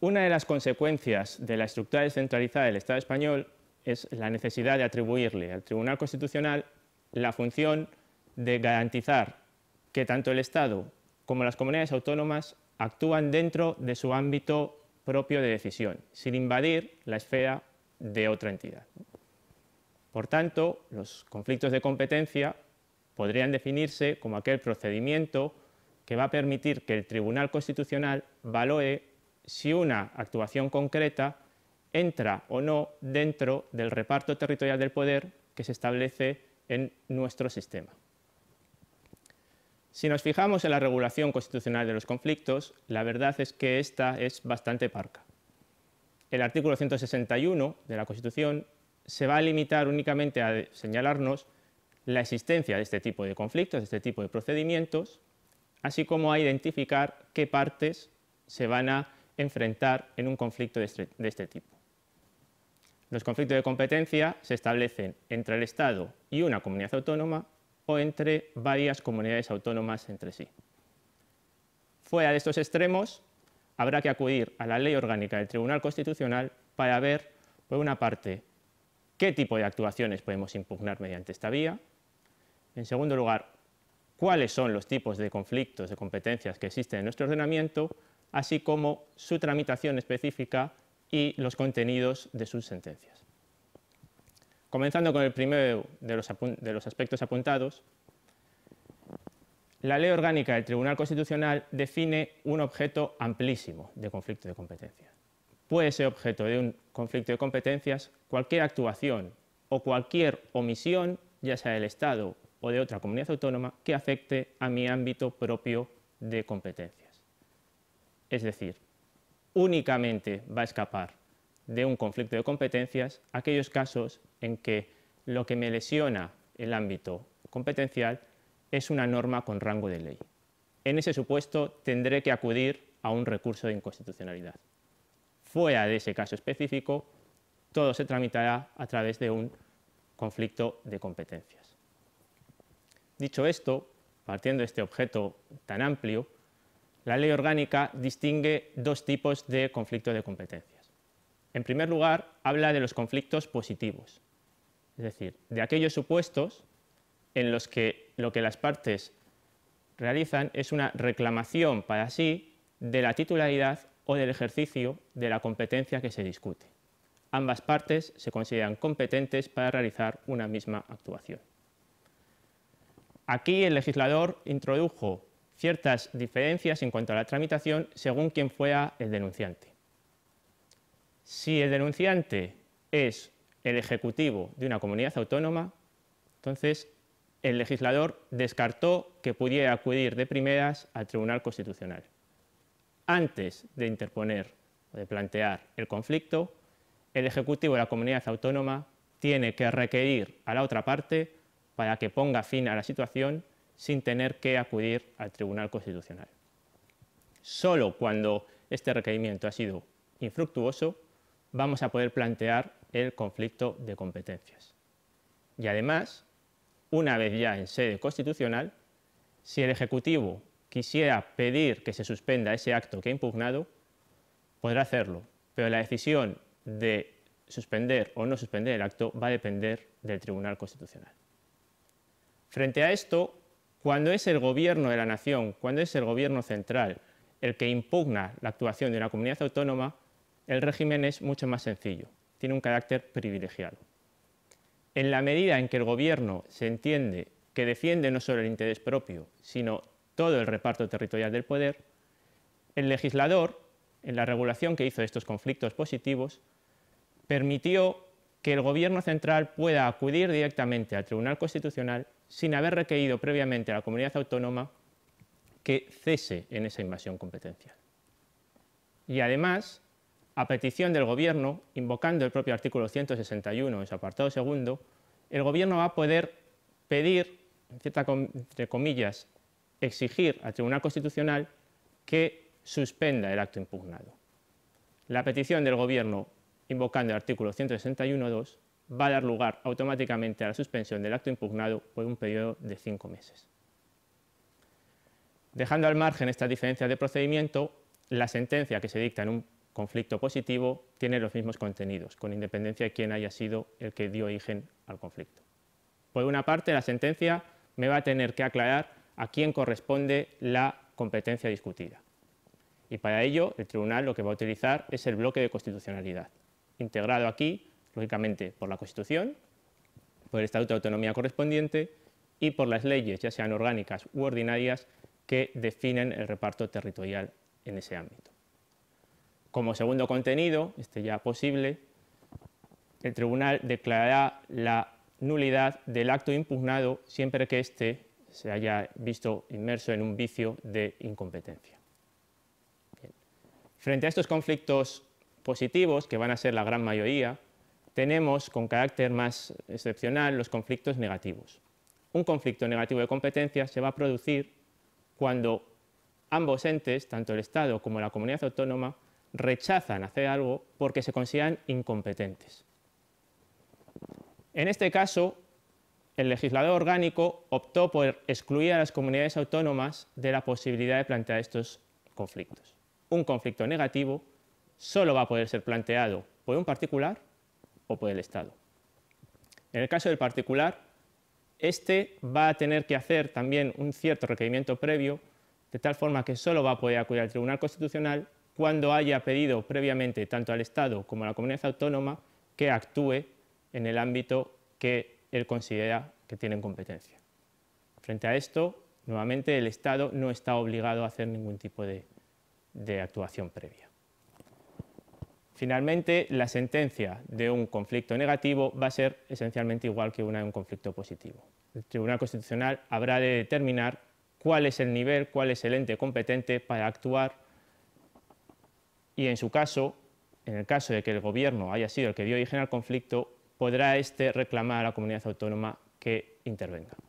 Una de las consecuencias de la estructura descentralizada del Estado español es la necesidad de atribuirle al Tribunal Constitucional la función de garantizar que tanto el Estado como las comunidades autónomas actúan dentro de su ámbito propio de decisión, sin invadir la esfera de otra entidad. Por tanto, los conflictos de competencia podrían definirse como aquel procedimiento que va a permitir que el Tribunal Constitucional valore si una actuación concreta entra o no dentro del reparto territorial del poder que se establece en nuestro sistema. Si nos fijamos en la regulación constitucional de los conflictos, la verdad es que esta es bastante parca. El artículo 161 de la Constitución se va a limitar únicamente a señalarnos la existencia de este tipo de conflictos, de este tipo de procedimientos, así como a identificar qué partes se van a enfrentar en un conflicto este, de este, tipo. Los conflictos de competencia se establecen entre el Estado y una comunidad autónoma o entre varias comunidades autónomas entre sí. Fuera de estos extremos, habrá que acudir a la ley orgánica del Tribunal Constitucional para ver, por una parte, qué tipo de actuaciones podemos impugnar mediante esta vía, en segundo lugar, cuáles son los tipos de conflictos de competencias que existen en nuestro ordenamiento así como su tramitación específica y los contenidos de sus sentencias. Comenzando con el primero de los, aspectos apuntados, la ley orgánica del Tribunal Constitucional define un objeto amplísimo de conflicto de competencias. Puede ser objeto de un conflicto de competencias cualquier actuación o cualquier omisión, ya sea del Estado o de otra comunidad autónoma, que afecte a mi ámbito propio de competencia. Es decir, únicamente va a escapar de un conflicto de competencias aquellos casos en que lo que me lesiona el ámbito competencial es una norma con rango de ley. En ese supuesto tendré que acudir a un recurso de inconstitucionalidad. Fuera de ese caso específico, todo se tramitará a través de un conflicto de competencias. Dicho esto, partiendo de este objeto tan amplio, la ley orgánica distingue dos tipos de conflictos de competencias. En primer lugar, habla de los conflictos positivos, es decir, de aquellos supuestos en los que lo que las partes realizan es una reclamación para sí de la titularidad o del ejercicio de la competencia que se discute. Ambas partes se consideran competentes para realizar una misma actuación. Aquí el legislador introdujo ciertas diferencias en cuanto a la tramitación según quien fuera el denunciante. Si el denunciante es el Ejecutivo de una comunidad autónoma, entonces el legislador descartó que pudiera acudir de primeras al Tribunal Constitucional. Antes de interponer o de plantear el conflicto, el Ejecutivo de la comunidad autónoma tiene que requerir a la otra parte para que ponga fin a la situación sin tener que acudir al Tribunal Constitucional. Solo cuando este requerimiento ha sido infructuoso vamos a poder plantear el conflicto de competencias. Y además, una vez ya en sede constitucional, si el Ejecutivo quisiera pedir que se suspenda ese acto que ha impugnado, podrá hacerlo, pero la decisión de suspender o no suspender el acto va a depender del Tribunal Constitucional. Frente a esto, cuando es el gobierno de la nación, cuando es el gobierno central el que impugna la actuación de una comunidad autónoma, el régimen es mucho más sencillo, tiene un carácter privilegiado. En la medida en que el gobierno se entiende que defiende no solo el interés propio, sino todo el reparto territorial del poder, el legislador, en la regulación que hizo de estos conflictos positivos, permitió que el gobierno central pueda acudir directamente al Tribunal Constitucional sin haber requerido previamente a la comunidad autónoma que cese en esa invasión competencial. Y además, a petición del Gobierno, invocando el propio artículo 161 en su apartado segundo, el Gobierno va a poder pedir, en entre comillas, exigir al Tribunal Constitucional que suspenda el acto impugnado. La petición del Gobierno invocando el artículo 161.2 va a dar lugar automáticamente a la suspensión del acto impugnado por un periodo de cinco meses. Dejando al margen estas diferencia de procedimiento, la sentencia que se dicta en un conflicto positivo tiene los mismos contenidos, con independencia de quién haya sido el que dio origen al conflicto. Por una parte, la sentencia me va a tener que aclarar a quién corresponde la competencia discutida. Y para ello, el tribunal lo que va a utilizar es el bloque de constitucionalidad, integrado aquí lógicamente por la Constitución, por el Estatuto de Autonomía correspondiente y por las leyes, ya sean orgánicas u ordinarias, que definen el reparto territorial en ese ámbito. Como segundo contenido, este ya posible, el tribunal declarará la nulidad del acto impugnado siempre que éste se haya visto inmerso en un vicio de incompetencia. Frente a estos conflictos positivos, que van a ser la gran mayoría, tenemos con carácter más excepcional los conflictos negativos. Un conflicto negativo de competencia se va a producir cuando ambos entes, tanto el Estado como la comunidad autónoma, rechazan hacer algo porque se consideran incompetentes. En este caso, el legislador orgánico optó por excluir a las comunidades autónomas de la posibilidad de plantear estos conflictos. Un conflicto negativo solo va a poder ser planteado por un particular o por el Estado. En el caso del particular, este va a tener que hacer también un cierto requerimiento previo, de tal forma que solo va a poder acudir al Tribunal Constitucional cuando haya pedido previamente tanto al Estado como a la comunidad autónoma que actúe en el ámbito que él considera que tienen competencia. Frente a esto, nuevamente, el Estado no está obligado a hacer ningún tipo de actuación previa. Finalmente, la sentencia de un conflicto negativo va a ser esencialmente igual que una de un conflicto positivo. El Tribunal Constitucional habrá de determinar cuál es el nivel, cuál es el ente competente para actuar y en su caso, en el caso de que el gobierno haya sido el que dio origen al conflicto, podrá éste reclamar a la comunidad autónoma que intervenga.